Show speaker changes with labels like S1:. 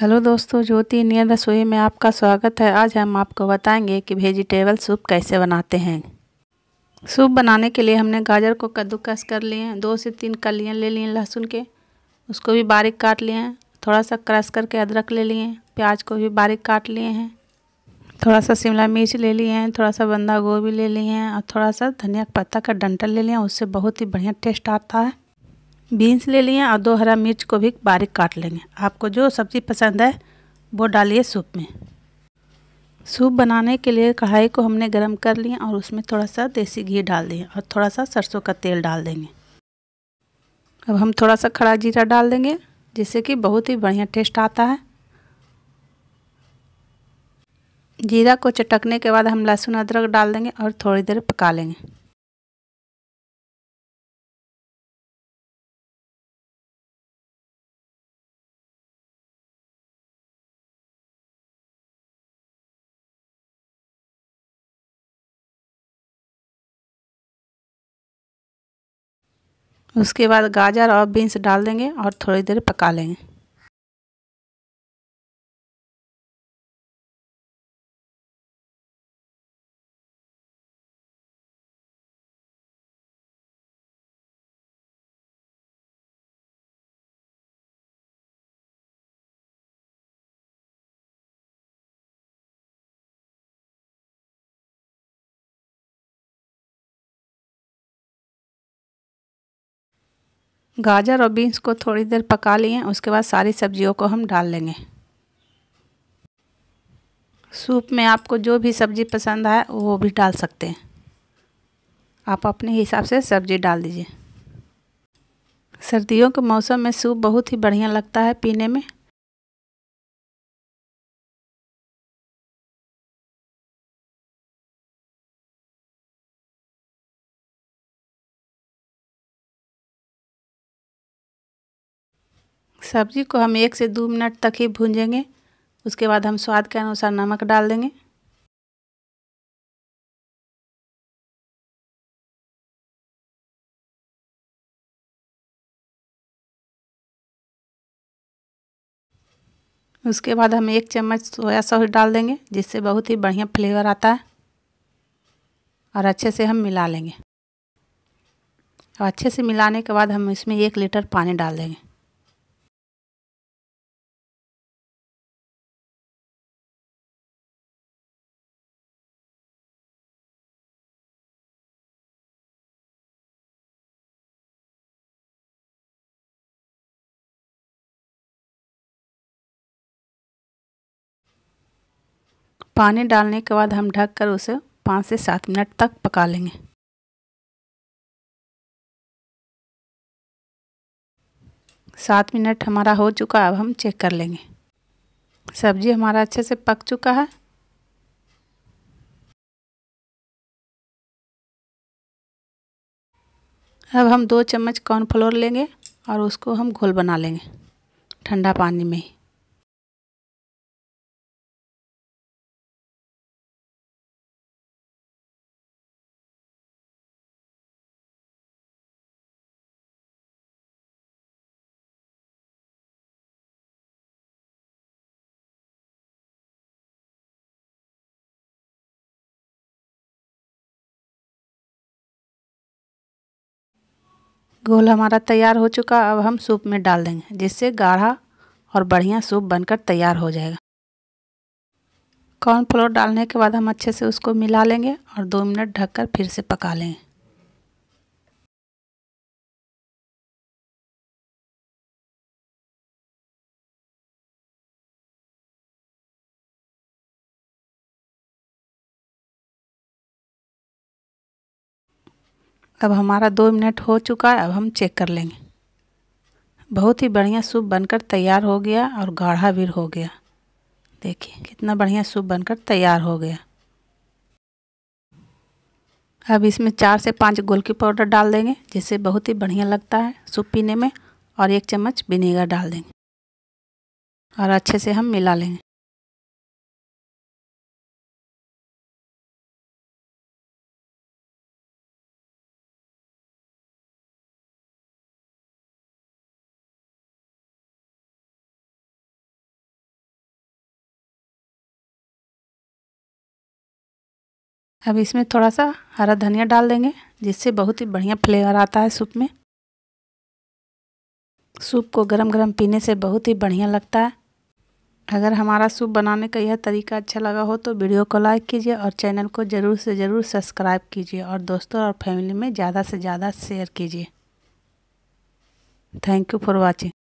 S1: hello दोस्तों ज्योति Indian रसोई में आपका स्वागत है आज हम आपको बताएंगे कि वेजिटेबल सूप कैसे बनाते हैं सूप बनाने के लिए हमने गाजर को कद्दूकस कर लिए हैं दो से तीन कलियाँ ले लिए लहसुन के उसको भी बारीक काट लिए हैं थोड़ा सा क्रश करके अदरक ले लिए हैं प्याज को भी बारीक काट लिए हैं थोड़ा सा शिमला मिर्च ले लिए हैं थोड़ा सा बंधा गोभी ले लिए हैं और थोड़ा सा धनिया पत्ता का डंटल ले लिए हैं उससे बहुत ही बढ़िया टेस्ट आता है बीन्स ले लिए और दो हरा मिर्च को भी बारीक काट लेंगे आपको जो सब्ज़ी पसंद है वो डालिए सूप में सूप बनाने के लिए कढ़ाई को हमने गरम कर लिया और उसमें थोड़ा सा देसी घी डाल दिए और थोड़ा सा सरसों का तेल डाल देंगे अब हम थोड़ा सा खड़ा जीरा डाल देंगे जिससे कि बहुत ही बढ़िया टेस्ट आता है जीरा को चटकने के बाद हम लहसुन अदरक डाल देंगे और थोड़ी देर पका लेंगे
S2: उसके बाद गाजर और बीन्स डाल देंगे और थोड़ी देर पका लेंगे
S1: गाजर और बीन्स को थोड़ी देर पका लिए उसके बाद सारी सब्जियों को हम डाल लेंगे सूप में आपको जो भी सब्ज़ी पसंद आए वो भी डाल सकते हैं आप अपने हिसाब से सब्ज़ी डाल दीजिए सर्दियों के मौसम में सूप बहुत ही बढ़िया लगता है पीने में सब्ज़ी को हम एक से दो मिनट तक ही भूंजेंगे उसके बाद हम स्वाद के अनुसार नमक डाल देंगे उसके बाद हम एक चम्मच सोया सॉस डाल देंगे जिससे बहुत ही बढ़िया फ्लेवर आता है और अच्छे से हम मिला लेंगे और अच्छे से मिलाने के बाद हम इसमें एक लीटर पानी डाल देंगे
S2: पानी डालने के बाद हम ढक कर उसे पाँच से सात मिनट तक पका लेंगे
S1: सात मिनट हमारा हो चुका अब हम चेक कर लेंगे सब्जी हमारा अच्छे से पक चुका है
S2: अब हम दो चम्मच कॉर्नफ्लोर लेंगे और उसको हम घोल बना लेंगे ठंडा पानी में ही
S1: घोल हमारा तैयार हो चुका अब हम सूप में डाल देंगे जिससे गाढ़ा और बढ़िया सूप बनकर तैयार हो जाएगा कॉर्नफ्लोर डालने के बाद हम अच्छे से उसको मिला लेंगे और दो मिनट ढककर फिर से पका लेंगे अब हमारा दो मिनट हो चुका है अब हम चेक कर लेंगे बहुत ही बढ़िया सूप बनकर तैयार हो गया और गाढ़ा भी हो गया देखिए कितना बढ़िया सूप बनकर तैयार हो गया अब इसमें चार से पाँच गोलकी पाउडर डाल देंगे जिससे बहुत ही बढ़िया लगता है सूप पीने में और एक चम्मच विनेगर डाल देंगे
S2: और अच्छे से हम मिला लेंगे
S1: अब इसमें थोड़ा सा हरा धनिया डाल देंगे जिससे बहुत ही बढ़िया फ्लेवर आता है सूप में सूप को गरम गरम पीने से बहुत ही बढ़िया लगता है अगर हमारा सूप बनाने का यह तरीका अच्छा लगा हो तो वीडियो को लाइक कीजिए और चैनल को ज़रूर से ज़रूर सब्सक्राइब कीजिए और दोस्तों और फैमिली में ज़्यादा से ज़्यादा शेयर कीजिए थैंक यू फॉर वॉचिंग